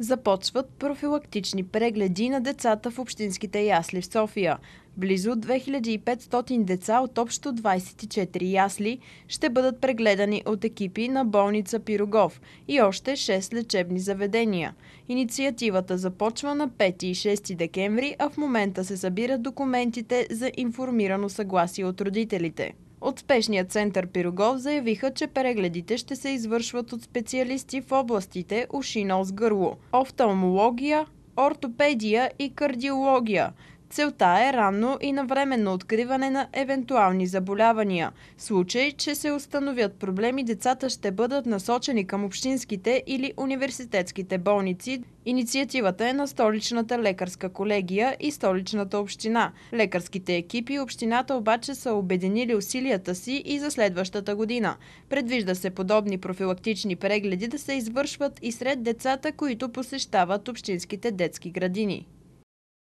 започват профилактични прегледи на децата в общинските ясли в София. Близо 2500 деца от общо 24 ясли ще бъдат прегледани от екипи на болница Пирогов и още 6 лечебни заведения. Инициативата започва на 5 и 6 декември, а в момента се събират документите за информирано съгласие от родителите. От спешния център Пирогов заявиха, че прегледите ще се извършват от специалисти в областите уши, нос, гърло, офталмология, ортопедия и кардиология, Целта е ранно и навременно откриване на евентуални заболявания. В случай, че се установят проблеми, децата ще бъдат насочени към общинските или университетските болници. Инициативата е на столичната лекарска колегия и столичната община. Лекарските екипи и общината обаче са обединили усилията си и за следващата година. Предвижда се подобни профилактични прегледи да се извършват и сред децата, които посещават общинските детски градини.